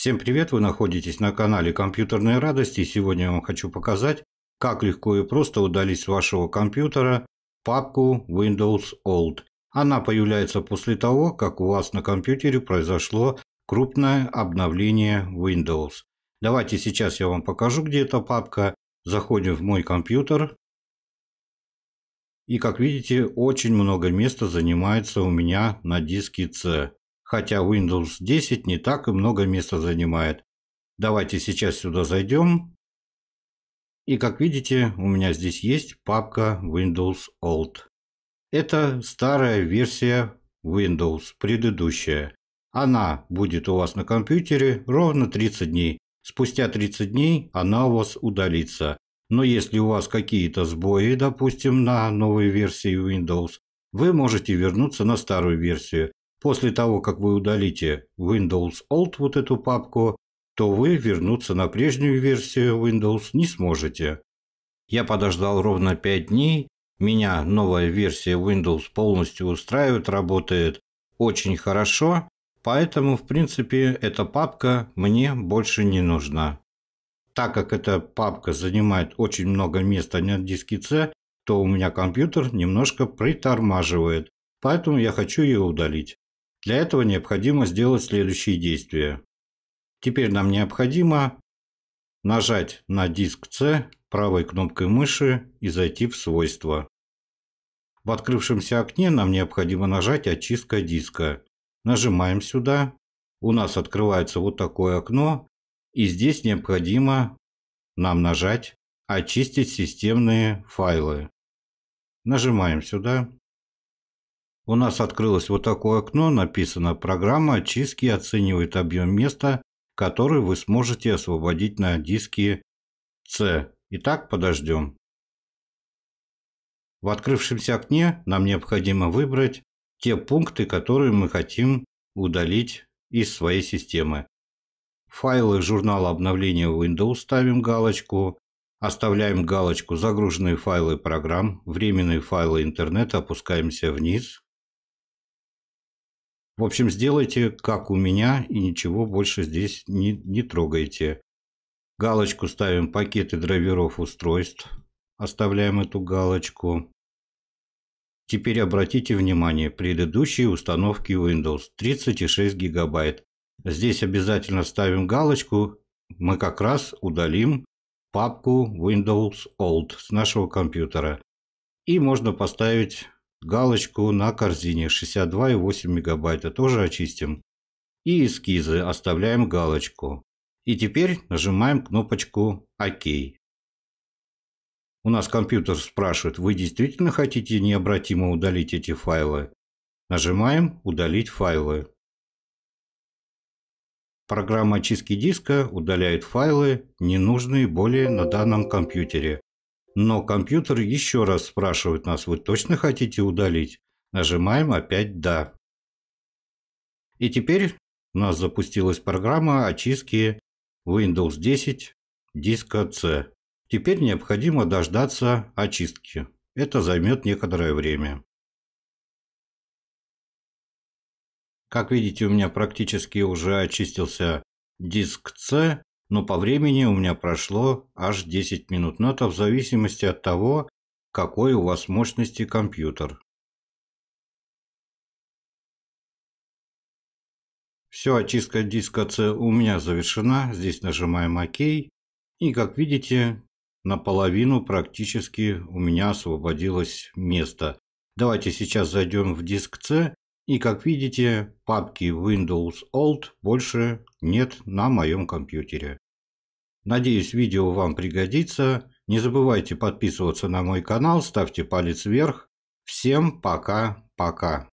Всем привет, вы находитесь на канале Компьютерные радости. Сегодня я вам хочу показать, как легко и просто удалить с вашего компьютера папку Windows Old. Она появляется после того, как у вас на компьютере произошло крупное обновление Windows. Давайте сейчас я вам покажу, где эта папка. Заходим в мой компьютер. И как видите, очень много места занимается у меня на диске C хотя Windows 10 не так и много места занимает. Давайте сейчас сюда зайдем. И как видите, у меня здесь есть папка Windows Old. Это старая версия Windows, предыдущая. Она будет у вас на компьютере ровно 30 дней. Спустя 30 дней она у вас удалится. Но если у вас какие-то сбои, допустим, на новой версии Windows, вы можете вернуться на старую версию. После того, как вы удалите Windows Old вот эту папку, то вы вернуться на прежнюю версию Windows не сможете. Я подождал ровно 5 дней, меня новая версия Windows полностью устраивает, работает очень хорошо, поэтому в принципе эта папка мне больше не нужна. Так как эта папка занимает очень много места на диске C, то у меня компьютер немножко притормаживает, поэтому я хочу ее удалить. Для этого необходимо сделать следующие действия. Теперь нам необходимо нажать на диск C правой кнопкой мыши и зайти в «Свойства». В открывшемся окне нам необходимо нажать «Очистка диска». Нажимаем сюда. У нас открывается вот такое окно. И здесь необходимо нам нажать «Очистить системные файлы». Нажимаем сюда. У нас открылось вот такое окно, написано «Программа очистки оценивает объем места, который вы сможете освободить на диске C». Итак, подождем. В открывшемся окне нам необходимо выбрать те пункты, которые мы хотим удалить из своей системы. В файлах журнала обновления Windows ставим галочку, оставляем галочку «Загруженные файлы программ», «Временные файлы интернета», опускаемся вниз, в общем, сделайте, как у меня, и ничего больше здесь не, не трогайте. Галочку ставим пакеты драйверов устройств. Оставляем эту галочку. Теперь обратите внимание, предыдущие установки Windows 36 гигабайт. Здесь обязательно ставим галочку, мы как раз удалим папку Windows Old с нашего компьютера. И можно поставить галочку на корзине 62,8 мегабайта тоже очистим. И эскизы оставляем галочку. И теперь нажимаем кнопочку «Ок». У нас компьютер спрашивает, вы действительно хотите необратимо удалить эти файлы? Нажимаем «Удалить файлы». Программа очистки диска удаляет файлы, ненужные более на данном компьютере. Но компьютер еще раз спрашивает нас, вы точно хотите удалить? Нажимаем опять «Да». И теперь у нас запустилась программа очистки Windows 10 диска C. Теперь необходимо дождаться очистки. Это займет некоторое время. Как видите, у меня практически уже очистился диск C, но по времени у меня прошло аж 10 минут, но это в зависимости от того, какой у вас мощности компьютер. Все, очистка диска C у меня завершена, здесь нажимаем ОК. И как видите, наполовину практически у меня освободилось место. Давайте сейчас зайдем в диск C и как видите, папки Windows Old больше нет на моем компьютере. Надеюсь, видео вам пригодится. Не забывайте подписываться на мой канал, ставьте палец вверх. Всем пока-пока.